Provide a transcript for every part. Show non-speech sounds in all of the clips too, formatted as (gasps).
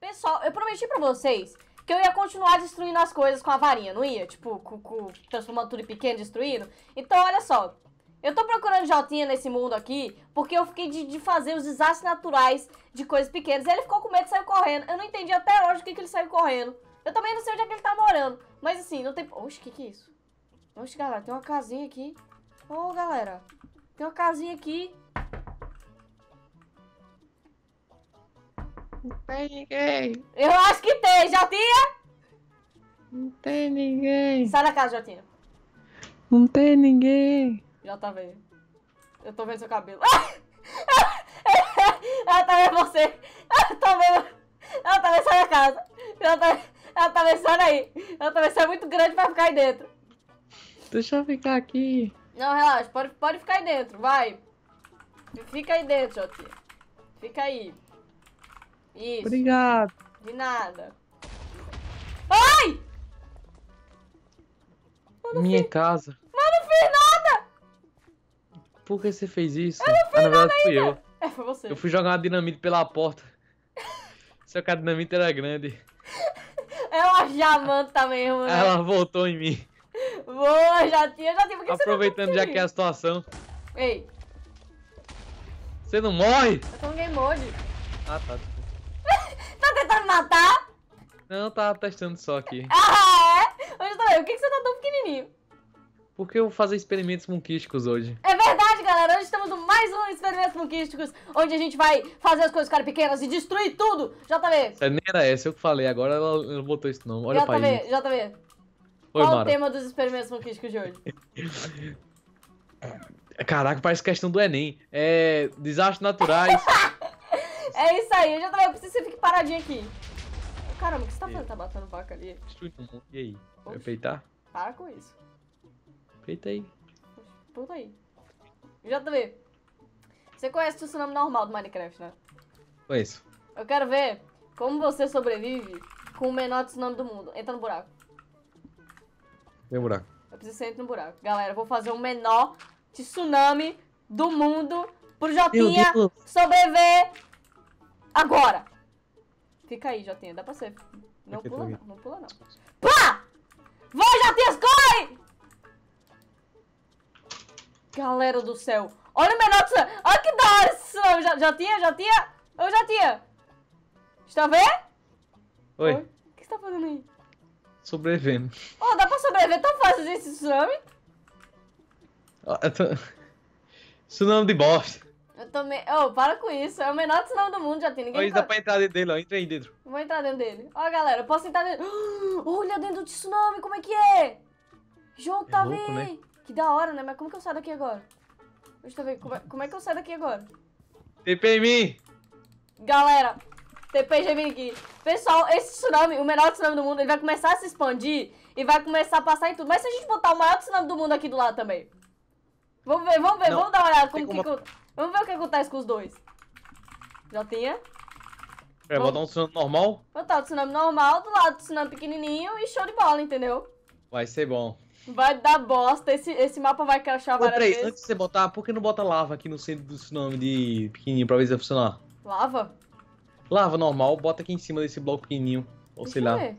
Pessoal, eu prometi pra vocês que eu ia continuar destruindo as coisas com a varinha, não ia? Tipo, cu, cu, transformando tudo em pequeno, destruindo. Então, olha só. Eu tô procurando Jotinha nesse mundo aqui porque eu fiquei de, de, fazer os desastres naturais de coisas pequenas. Ele ficou com medo e saiu correndo. Eu não entendi até hoje o que, que ele saiu correndo. Eu também não sei onde é que ele tá morando. Mas assim, não tem... Oxe, o que que é isso? Oxe, galera, tem uma casinha aqui. Ô, oh, galera, tem uma casinha aqui. Não tem ninguém. Eu acho que tem, Jotinha! Não tem ninguém. Sai da casa, Jotinha. Não tem ninguém. Já tá vendo. Eu tô vendo seu cabelo. Ela ah! (laughs) tá vendo você. Ela tá vendo. Ela tá vendo sai da casa. Ela tá, ela tá vendo aí daí. Ela tá vendo é muito grande pra ficar aí dentro. Deixa eu ficar aqui. Não, relaxa. Pode, pode ficar aí dentro. Vai. Fica aí dentro, Jotinha. Fica aí. Isso. Obrigado. De nada. Ai! Minha casa. Mas não fiz nada! Por que você fez isso? Eu não fiz ah, na verdade fui eu. É, foi você. Eu fui jogar uma dinamite pela porta. (laughs) Só que a dinamite era grande. É uma jamanta mesmo, né? Ela voltou em mim. Boa, já tinha, já tinha. Tá Aproveitando já que é a situação. Ei. Você não morre? Eu tô no game mode. Ah, tá matar? Não, tava testando só aqui. (laughs) Ah, é? Hoje também. O que, que você tá tão pequenininho? Porque eu vou fazer experimentos monquísticos hoje. É verdade, galera. Hoje estamos no mais um Experimentos Muquísticos, onde a gente vai fazer as coisas ficarem pequenas e destruir tudo. JV. É, nem era essa eu que falei. Agora ela não botou isso não. Olha JV, pra aí. JV. Oi, Qual Mara. o tema dos Experimentos monquísticos de hoje? (laughs) Caraca, parece questão do Enem. É... Desastres naturais... (laughs) É isso aí, eu já tava. Eu preciso que você fique paradinho aqui. Caramba, o que você tá fazendo? Tá batendo vaca ali? E aí? Oxe, Vai peitar? Para com isso. Peita aí. Puta aí. JB, você conhece o tsunami normal do Minecraft, né? Conheço. Eu quero ver como você sobrevive com o menor tsunami do mundo. Entra no buraco. Tem um buraco. Eu preciso que você entre no buraco. Galera, eu vou fazer o menor tsunami do mundo pro Jotinha sobreviver Agora! Fica aí, Jotinha. Dá pra ser. Não pula não, não pula não. Pá! Vai, Jotinha, corre! Galera do céu. Olha o menor Olha que da hora esse já Jotinha, Jotinha. Ô, Jotinha. Está vendo? Oi. Oi. O que você tá fazendo aí? Sobrevivendo. Ô, oh, dá pra sobreviver tão fácil assim esse tsunami? Ah, tô... (laughs) Tsunami de bosta. Também. Ô, oh, para com isso. É o menor sinal do mundo, já tem ninguém. Pois dá pra entrar dentro dele, ó. Entra aí dentro. Vou entrar dentro dele. Ó, galera, posso entrar dentro. Oh, (gasps) olha dentro do tsunami, como é que é? Jogo, é tá louco, né? Que da hora, né? Mas como que eu saio daqui agora? Deixa eu ver, como é, como é que eu saio daqui agora? TP em mim! Galera, TPG vem aqui. Pessoal, esse tsunami, o menor tsunami do mundo, ele vai começar a se expandir e vai começar a passar em tudo. Mas se a gente botar o maior tsunami do mundo aqui do lado também? Vamos ver, vamos ver, Não, vamos dar uma olhada como, como que... Uma... Vamos ver o que acontece com os dois. Já tinha? É, botar um tsunami normal? Botar o tsunami normal do lado do tsunami pequenininho e show de bola, entendeu? Vai ser bom. Vai dar bosta, esse, esse mapa vai crashar várias peraí, vezes. antes de você botar, por que não bota lava aqui no centro do tsunami de pequenininho pra ver se vai funcionar? Lava? Lava normal, bota aqui em cima desse bloco pequenininho. Ou Deixa sei lá. Ver.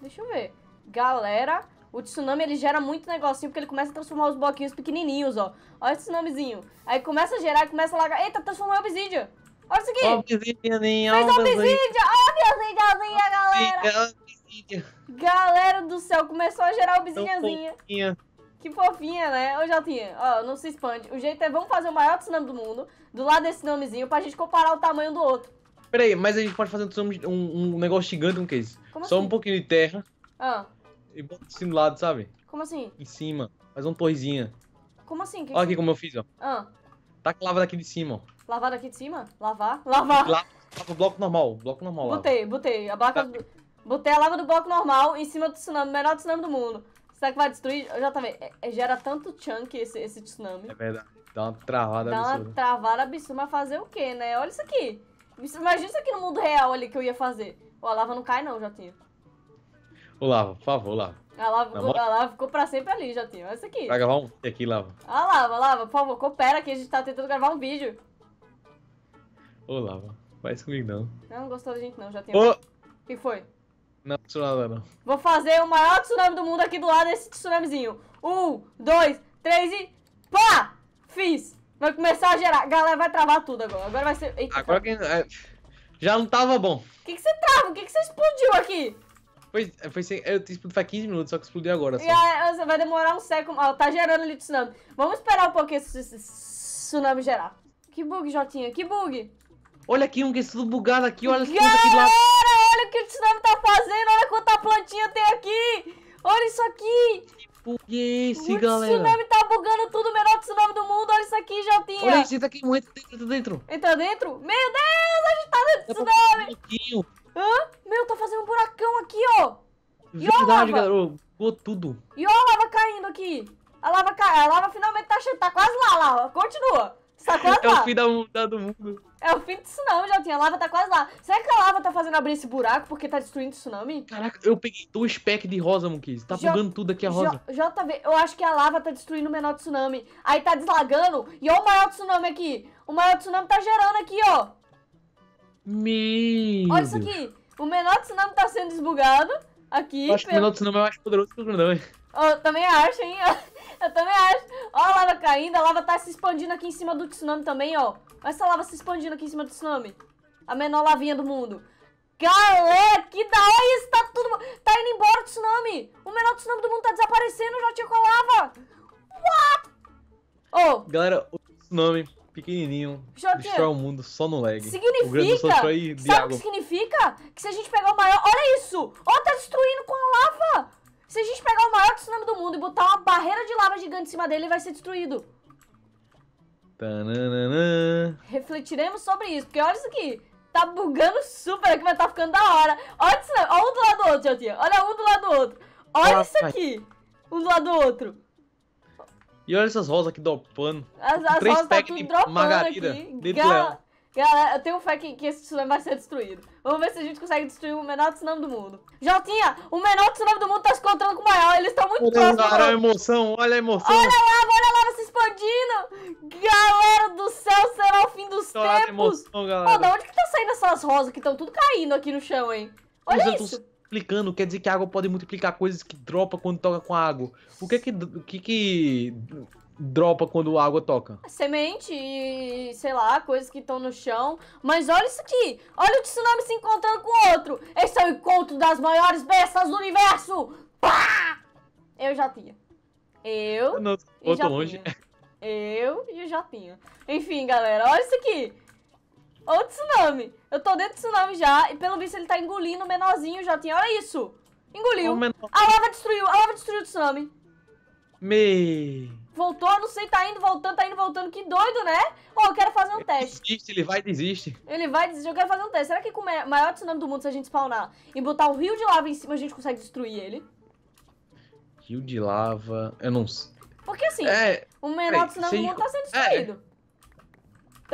Deixa eu ver. Galera, o tsunami, ele gera muito negocinho, porque ele começa a transformar os bloquinhos pequenininhos, ó. Olha esse tsunamizinho. Aí começa a gerar, começa a largar. Eita, transformou em obsidian. Olha isso aqui. Obsidianinha, Fez obsidian. Olha obsidianzinha, galera. Obsidian. Galera do céu, começou a gerar obsidianzinha. Que fofinha, né? Ô, Jotinha, ó, não se expande. O jeito é, vamos fazer o maior tsunami do mundo, do lado desse nomezinho, pra gente comparar o tamanho do outro. Peraí, mas a gente pode fazer um, um, um negócio gigante, um que é isso? Como Só assim? um pouquinho de terra. Ah e bota assim do lado, sabe? Como assim? Em cima. Faz uma torrezinha. Como assim? Que Olha que... aqui como eu fiz, ó. Ah. Taca lava daqui de cima, ó. Lavar daqui de cima? Lavar? Lavar. Lava, lava bloco normal, bloco normal. Botei, lava. botei. A barca... Tá. Botei a lava do bloco normal em cima do tsunami, melhor tsunami do mundo. Será que vai destruir? Eu já também. é, é gera tanto chunk esse, esse tsunami. É verdade. Dá uma travada absurda. Dá uma travada absurda, mas fazer o quê, né? Olha isso aqui. Imagina isso aqui no mundo real ali que eu ia fazer. Ó, a lava não cai não, já tinha. Ô, Lava, por favor, Lava. A Lava, ficou, a Lava ficou pra sempre ali, já tinha. Essa aqui. Vai gravar um aqui, Lava. A ah, Lava, Lava, por favor, coopera que a gente tá tentando gravar um vídeo. Ô, Lava, faz comigo não. Não, gostou da gente não, já tinha. Ô! O que foi? Não, tsunami não. Vou fazer o maior tsunami do mundo aqui do lado desse tsunamizinho. Um, dois, três e... Pá! Fiz! Vai começar a gerar. Galera, vai travar tudo agora. Agora vai ser... Eita, agora tá. que. quem... É, já não tava bom. O que, você trava? O que, que você explodiu aqui? Foi, eh, foi sem, eu explodi faz 15 minutos, só que explodiu agora. Só. E aí, vai demorar um século. Ó, tá gerando ali tsunami. Vamos esperar um pouquinho esse tsunami gerar. Que bug, Jotinha, que bug. Olha aqui, um que é tudo bugado aqui, olha olha o que o tsunami tá fazendo, olha quanta plantinha tem aqui. Olha isso aqui. Que bug é esse, o galera? O tsunami tá bugando tudo, o menor tsunami do mundo, olha isso aqui, Jotinha. Olha isso, tá aqui muito, entra dentro. Entra dentro? Meu Deus, a gente tá dentro do tsunami. Um pouquinho. Hã? aqui, ó. E ó, lava. garoto. tudo. E ó, a lava caindo aqui. A lava, ca... a lava finalmente tá, che... tá quase lá, lava. Continua. Tá quase é lá. É o fim da, do mundo. É o fim do tsunami, já tinha. A lava tá quase lá. Será que a lava tá fazendo abrir esse buraco porque tá destruindo o tsunami? Caraca, eu peguei dois packs de rosa, Monkeys. Tá J tudo aqui a rosa. J JV, eu acho que a lava tá destruindo o menor tsunami. Aí tá deslagando. E ó o maior tsunami aqui. O maior tsunami tá gerando aqui, ó. Meu. Olha isso aqui. O menor tsunami tá sendo desbugado aqui. Eu acho pelo... que o menor tsunami é mais poderoso que o grandão. Eu também acho, hein? (laughs) Eu também acho. Ó a lava caindo, a lava tá se expandindo aqui em cima do tsunami também, ó. Olha essa lava se expandindo aqui em cima do tsunami. A menor lavinha do mundo. Galera, que da hora isso, tá tudo... Tá indo embora o tsunami. O menor tsunami do mundo tá desaparecendo, já tinha com a lava. What? Oh. Galera, o tsunami pequenininho, Joaquim, destrói o mundo só no lag. Significa? O grande sabe o que significa? Que se a gente pegar o maior... Olha isso! Ó, tá destruindo com a lava! Se a gente pegar o maior tsunami do mundo e botar uma barreira de lava gigante em cima dele, ele vai ser destruído. Tananana. Refletiremos sobre isso, porque olha isso aqui. Tá bugando super aqui, mas tá ficando da hora. Olha olha um do lado do outro, tia Olha um do lado do outro. Olha ah, isso aqui. Um do lado do outro. E olha essas rosas aqui dopando. As, as Três rosas tá tudo dropando margarida Gal Galera, eu tenho fé que, que esse tsunami vai ser destruído. Vamos ver se a gente consegue destruir o menor tsunami do mundo. Jotinha, o menor tsunami do mundo tá se encontrando com o maior. Eles estão muito próximos. Olha a emoção, olha a emoção. Olha lá, olha lá, se expandindo. Galera do céu, será o fim dos olha tempos. Emoção, galera. Oh, da onde que tá saindo essas rosas que estão tudo caindo aqui no chão, hein? Olha isso multiplicando, quer dizer que a água pode multiplicar coisas que dropa quando toca com a água. O que que, o que, que dropa quando a água toca? Semente e, sei lá, coisas que estão no chão. Mas olha isso aqui! Olha o tsunami se encontrando com o outro! Esse é o encontro das maiores bestas do universo! Pá! Eu já tinha. Eu. Não, e já longe. Tinha. Eu e o Jotinho. Enfim, galera, olha isso aqui. Ô, tsunami. Eu tô dentro do tsunami já e pelo visto ele tá engolindo o menorzinho já tem. Olha isso. Engoliu. A lava destruiu. A lava destruiu o tsunami. Me... Voltou, não sei, tá indo, voltando, tá indo, voltando. Que doido, né? Ô, oh, eu quero fazer um ele teste. Desiste, ele vai desiste. Ele vai desistir. Eu quero fazer um teste. Será que com o maior tsunami do mundo, se a gente spawnar e botar um rio de lava em cima, a gente consegue destruir ele? Rio de lava... Eu não sei. Porque assim, é, o menor peraí, é, tsunami do mundo tá sendo é. destruído. É,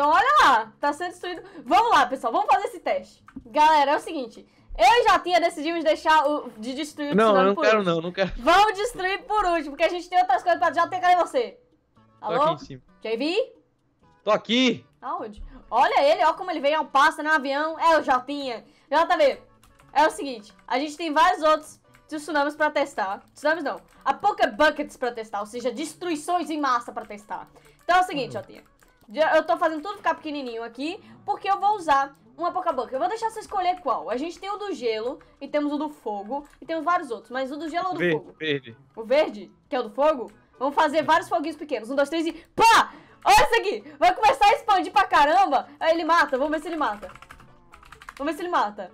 então olha lá, tá sendo destruído. Vamos lá, pessoal, vamos fazer esse teste. Galera, é o seguinte, eu já tinha decidimos deixar o, de destruir o não, tsunami Não, eu não quero último. não, não quero. Vamos destruir por último, porque a gente tem outras coisas pra já ter. Cadê você? Alô? Tô aqui em cima. JV? Tô aqui. Aonde? Olha ele, olha como ele veio, é um pássaro, é um avião. É o Jotinha. JV, é o seguinte, a gente tem vários outros tsunamis pra testar. Tsunamis não, a Poké Buckets pra testar, ou seja, destruições em massa pra testar. Então é o seguinte, uhum. Jotinha. Eu tô fazendo tudo ficar pequenininho aqui, porque eu vou usar uma Pokébuck. Eu vou deixar você escolher qual. A gente tem o do gelo, e temos o do fogo, e temos vários outros. Mas o do gelo ou o do verde, fogo? Verde. O verde, que é o do fogo? Vamos fazer vários foguinhos pequenos. Um, dois, três e... Pá! Olha isso aqui! Vai começar a expandir pra caramba! Aí ele mata, vamos ver se ele mata. Vamos ver se ele mata.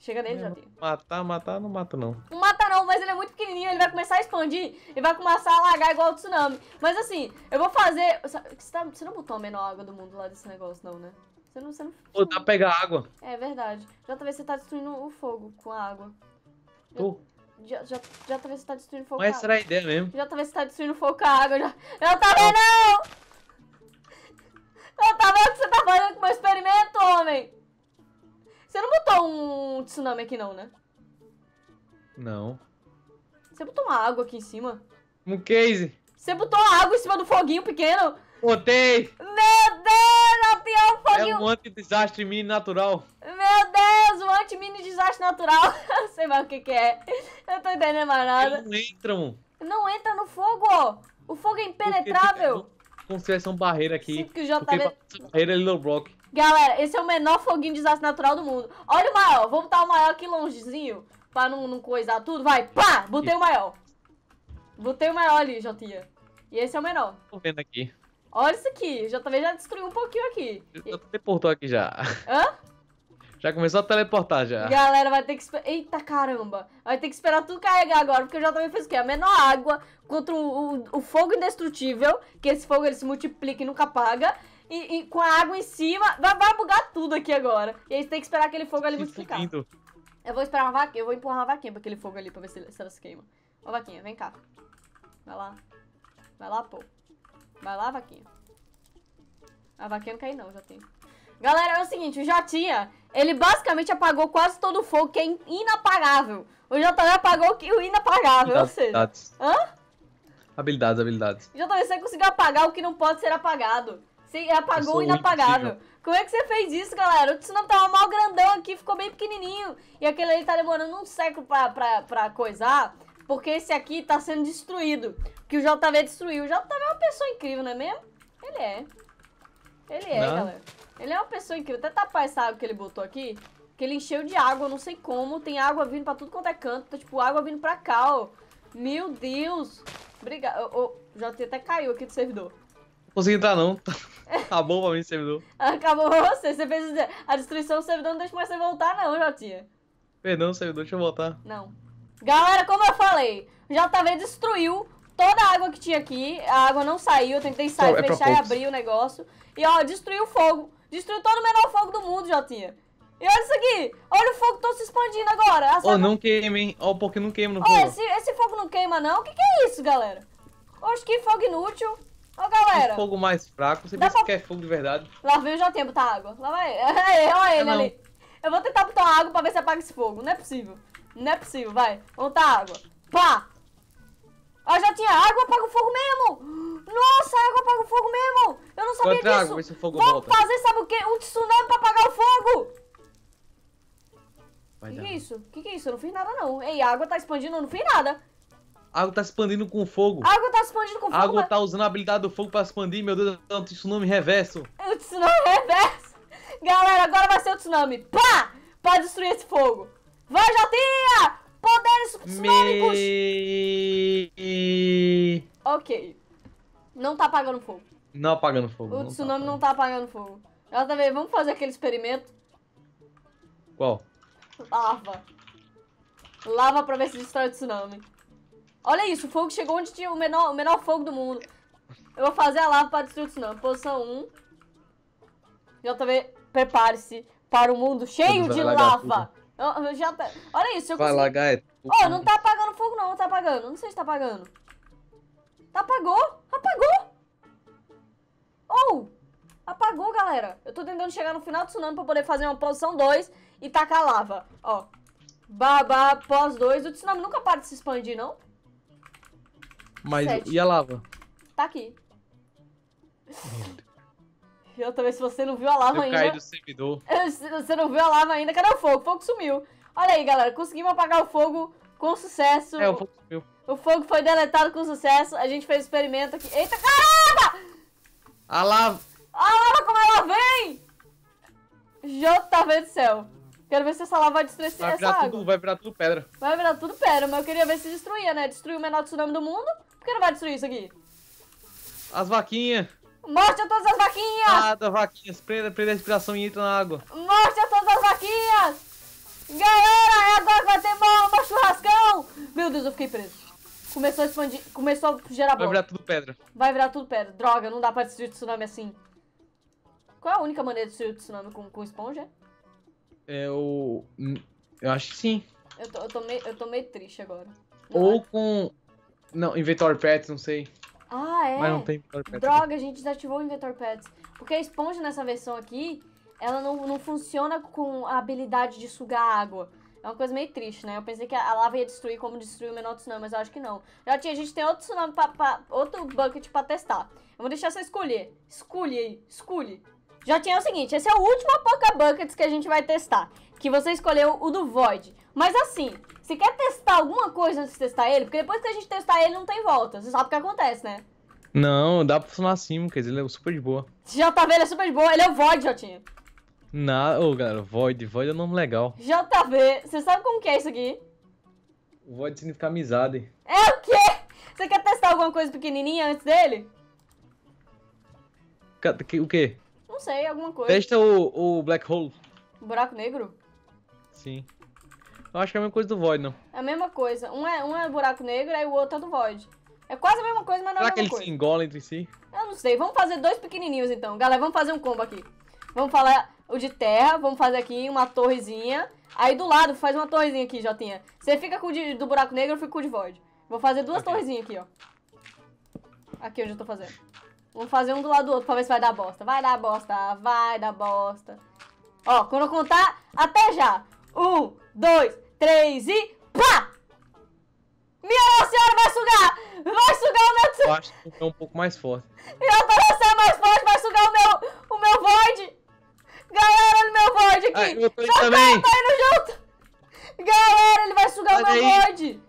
Chega nele, é, já tem. Matar, matar, não mata não. Não não, mas ele é muito pequenininho, ele vai começar a expandir e vai começar a alagar igual o tsunami. Mas assim, eu vou fazer... Você, tá... você não botou a menor água do mundo lá desse negócio não, né? Você não... Você não... Pô, dá pra pegar água. É verdade. Já talvez você tá destruindo o fogo com a água. Tô. Já, já, já talvez você tá destruindo o fogo Mas será a ideia mesmo? Já talvez você tá destruindo o fogo com a água. Já, já tá não! Eu tá vendo que você tá fazendo com o meu experimento, homem? Você não botou um tsunami aqui não, né? Não. Você botou uma água aqui em cima? Um case. Você botou uma água em cima do foguinho pequeno? Botei. Meu Deus, Alpião, um é foguinho. É um anti-desastre mini natural. Meu Deus, um anti-mini desastre natural. não (laughs) sei mais o que que é. Eu tô entendendo mais nada. Eles não entram. Não entra no fogo. O fogo é impenetrável. Construir essa barreira aqui. Sinto que o J... Barreira é Little Rock. Galera, esse é o menor foguinho de desastre natural do mundo. Olha o maior. Vou botar o maior aqui longezinho pra não, não coisar tudo, vai, pá, botei o maior. Botei o maior ali, Jotinha. E esse é o menor. Tô vendo aqui. Olha isso aqui, JV já destruiu um pouquinho aqui. Já teleportou aqui já. Hã? Já começou a teleportar já. Galera, vai ter que esperar. Eita caramba! Vai ter que esperar tudo carregar agora, porque eu já também fiz o quê? A menor água contra o, o, o, fogo indestrutível, que esse fogo ele se multiplica e nunca apaga. E, e com a água em cima, vai, vai bugar tudo aqui agora. E aí tem que esperar aquele fogo ali multiplicar. Fugindo. Eu vou esperar uma vaquinha, eu vou empurrar uma vaquinha pra aquele fogo ali pra ver se, se ela se queima. Ó, vaquinha, vem cá. Vai lá. Vai lá, pô. Vai lá, vaquinha. A vaquinha não cai não, já tem. Galera, é o seguinte, o Jotinha, ele basicamente apagou quase todo o fogo, que é inapagável. O Jotinha apagou o que inapagável, ou seja... Hã? Habilidades, habilidades. JV, você conseguiu apagar o que não pode ser apagado. Você apagou o inapagável. Impossível. Como é que você fez isso, galera? O tsunami tava mal grandão aqui, ficou bem pequenininho. E aquele ali tá demorando um século pra, pra, pra coisar, porque esse aqui tá sendo destruído. Porque o JV destruiu. O JV é uma pessoa incrível, não é mesmo? Ele é. Ele é, não. galera. Ele é uma pessoa incrível. Até tapar essa água que ele botou aqui, que ele encheu de água, não sei como. Tem água vindo pra tudo quanto é canto. Tá, tipo, água vindo pra cá, ó. Meu Deus. Obrigado. O, o JT até caiu aqui do servidor. Não consegui entrar, não. (laughs) (laughs) Acabou pra mim o servidor. Acabou pra você. Você fez a destruição do servidor, não deixa mais você voltar, não, Jotinha. Perdão, servidor, deixa eu voltar. Não. Galera, como eu falei, o JV destruiu toda a água que tinha aqui. A água não saiu, eu tentei sair, é fechar e abrir o negócio. E ó, destruiu o fogo. Destruiu todo o menor fogo do mundo, Jotinha. E olha isso aqui! Olha o fogo todo se expandindo agora! Ó, oh, não queima, hein? Ó, oh, porque não queima no fogo. esse, esse fogo não queima, não? O que, que é isso, galera? Oxe, que fogo inútil! Ô, galera. Um fogo mais fraco. Você disse pra... que é fogo de verdade. Lá vem, o já botar água. Lá vai ele. (laughs) Olha ele é ali. Eu vou tentar botar água pra ver se apaga esse fogo. Não é possível. Não é possível, vai. botar água. Pá! Ó, já tinha água, apaga o fogo mesmo! Nossa, água apaga o fogo mesmo! Eu não sabia Contra disso! Água, esse fogo Vou volta. fazer, sabe o quê? Um tsunami pra apagar o fogo! que, que é isso? Que que é isso? Eu não fiz nada não. Ei, a água tá expandindo, eu não fiz nada. A água tá expandindo com fogo. A água tá expandindo com fogo. A água mas... Né? tá usando a habilidade do fogo pra expandir. Meu Deus, do é céu, tsunami reverso. É o tsunami reverso. Galera, agora vai ser o tsunami. Pá! Pra destruir esse fogo. Vai, Jotinha! Poderes tsunâmicos! Me... Ok. Não tá apagando fogo. Não apagando fogo. O tá tsunami não tá apagando, não tá apagando fogo. Ela também, tá vamos fazer aquele experimento? Qual? Lava. Lava pra ver se destrói o tsunami. Olha isso, o fogo chegou onde tinha o menor, o menor fogo do mundo. Eu vou fazer a lava para destruir o tsunami. Posição 1. JV, prepare-se para o um mundo cheio de lava. Eu, eu já tá... Olha isso, eu Vai consigo... lagar. É oh, não tá apagando fogo não, tá apagando. Não sei se tá apagando. Tá apagou? Apagou! Oh! Apagou, galera. Eu tô tentando chegar no final do tsunami para poder fazer uma posição 2 e tacar lava. Ó. Babá, pós 2. O tsunami nunca para de se expandir, não? Mas Sete. e a lava? Tá aqui. Eu também, se você não viu a lava eu ainda. Caí do servidor. (laughs) Você não viu a lava ainda, cadê o fogo? O fogo sumiu. Olha aí, galera, conseguimos apagar o fogo com sucesso. É, o fogo sumiu. O fogo foi deletado com sucesso. A gente fez o experimento aqui. Eita, caramba! A lava! A lava, como ela vem! Jota tá vendo céu. Quero ver se essa lava vai destruir vai essa tudo, água. Vai virar tudo pedra. Vai virar tudo pedra, mas eu queria ver se destruía, né? Destruiu o menor tsunami do mundo. Por que não vai destruir isso aqui? As vaquinhas. Morte a todas as vaquinhas! Nada, vaquinhas. Prenda, prenda a respiração e entra na água. Morte a todas as vaquinhas! Galera, é agora que vai ter bomba, churrascão! Meu Deus, eu fiquei preso. Começou a expandir, começou a gerar Vai virar tudo pedra. Vai virar tudo pedra. Droga, não dá pra destruir tsunami assim. Qual é a única maneira de destruir tsunami com, com esponja? É o... Eu acho que sim. Eu tô, eu tô, meio, eu tô meio triste agora. Não Ou é? com não, Inventor Pets, não sei. Ah, é? Mas não tem Inventor Pets. Né? Droga, a gente desativou o Inventor Pets. Porque a esponja nessa versão aqui, ela não, não funciona com a habilidade de sugar água. É uma coisa meio triste, né? Eu pensei que a lava ia destruir como destruiu o menor tsunami, mas eu acho que não. Já tinha, a gente tem outro tsunami pra, pra, outro bucket pra testar. Eu vou deixar você escolher. Escolhe aí, escolhe. Já tinha o seguinte, esse é o último Apoca Buckets que a gente vai testar, que você escolheu o do Void. Mas assim, se quer testar alguma coisa antes de testar ele, porque depois que a gente testar ele não tem volta, você sabe o que acontece, né? Não, dá pra funcionar assim, quer dizer, ele é super de boa. Você já tá vendo, ele é super de boa, ele é o Void, Jotinha. Não, Ô, oh, galera, Void, Void é um nome legal. JV, tá você sabe como que é isso aqui? Void significa amizade. É o quê? Você quer testar alguma coisa pequenininha antes dele? O quê? Não sei, alguma coisa. Testa o, o Black Hole. Buraco negro? Sim. Eu acho que é a mesma coisa do Void, não. É a mesma coisa. Um é, um é buraco negro e o outro é do Void. É quase a mesma coisa, mas não Será é a mesma coisa. Será que eles se engolam entre si? Eu não sei. Vamos fazer dois pequenininhos, então. Galera, vamos fazer um combo aqui. Vamos falar o de terra, vamos fazer aqui uma torrezinha. Aí do lado, faz uma torrezinha aqui, Jotinha. Você fica com o de, do buraco negro, eu fico com o de Void. Vou fazer duas okay. torrezinhas aqui, ó. Aqui onde eu tô fazendo. Vamos fazer um do lado do outro pra ver se vai dar bosta. Vai dar bosta, vai dar bosta. Ó, quando eu contar, até já. Um, dois, três e... Pá! Minha Nossa Senhora vai sugar! Vai sugar o meu... Eu acho que é um pouco mais forte. Minha Nossa Senhora é mais forte vai sugar o meu... O meu Void! Galera, o meu Void aqui! Ai, ah, eu tô indo também! Tá indo junto! Galera, ele vai sugar Olha o meu aí. Void!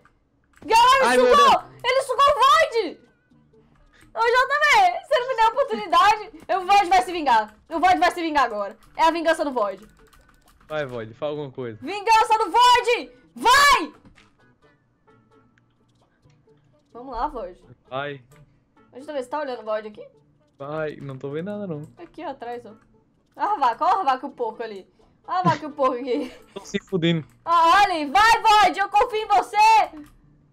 Galera, ele Ai, sugou! Ele sugou o Void! Ô, também. você não me deu a oportunidade. O Void vai se vingar. O Void vai se vingar agora. É a vingança do Void. Vai, Void, fala alguma coisa. Vingança do Void! Vai! Vamos lá, Void. Vai. Hoje também, você tá olhando o Void aqui? Vai, não tô vendo nada, não. Aqui, ó, atrás, ó. Olha a vaca, olha a vaca o porco ali. Olha a vaca o porco aqui. tô se fudendo. Ó, ah, aí. vai, Void, eu confio em você!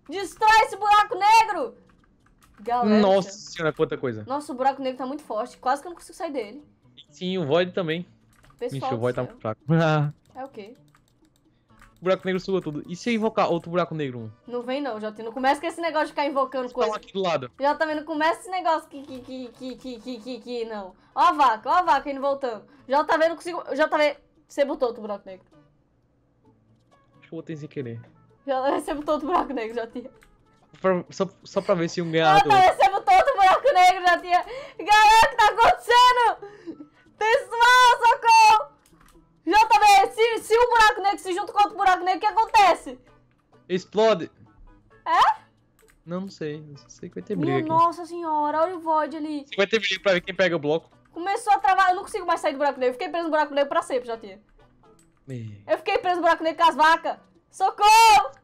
Destrói esse buraco negro! Galera, Nossa senhora, quanta coisa. Nossa, o buraco negro tá muito forte. Quase que eu não consigo sair dele. Sim, o Void também. Pessoal Ixi, o Void tá muito fraco. (laughs) é o quê? O buraco negro suga tudo. E se eu invocar outro buraco negro? Não vem não, Jotinho. Não começa com esse negócio de ficar invocando Eles coisa. aqui do lado. Já também tá não começa esse negócio que, que, que, que, que, que, que, que não. Ó a vaca, ó a vaca indo voltando. Já tá vendo, consigo... Já tá vendo... Você botou outro buraco negro. Acho que eu botei sem querer. Já... (laughs) Você botou outro buraco negro, Jotinho pra, só, só pra ver se um ganhava. Ah, aparecemos todo buraco negro já tinha. Galera, o que tá acontecendo? Pessoal, socorro! JB, tá se, se um buraco negro se junta com outro buraco negro, o que acontece? Explode! É? Não, não sei. Não sei que vai ter briga aqui. nossa senhora, olha o Void ali. Você vai ter briga pra ver quem pega o bloco. Começou a travar, eu não consigo mais sair do buraco negro. Eu fiquei preso no buraco negro pra sempre, já tinha. Eu fiquei preso no buraco negro com as vacas. Socorro!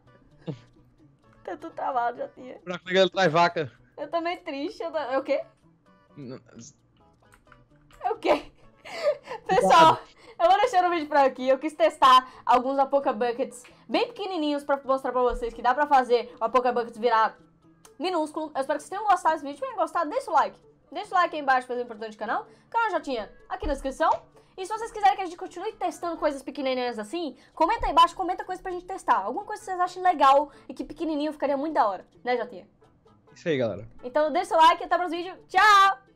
Eu tô travado, já tinha. Buraco negro ele traz vaca. Eu também triste. Eu tô... É o quê? É o quê? Pessoal, eu vou deixar o vídeo por aqui. Eu quis testar alguns Apoca Buckets bem pequenininhos pra mostrar pra vocês que dá pra fazer o Apoca Buckets virar minúsculo. Eu espero que vocês tenham gostado desse vídeo. Se tenham gostado, deixa o like. Deixa o like aí embaixo, fazer ser importante canal. O canal já tinha aqui na descrição. E se vocês quiserem que a gente continue testando coisas pequenininhas assim, comenta aí embaixo, comenta coisa pra gente testar. Alguma coisa que vocês achem legal e que pequenininho ficaria muito da hora. Né, Jotinha? Isso aí, galera. Então deixa o like, até próximo vídeo. Tchau!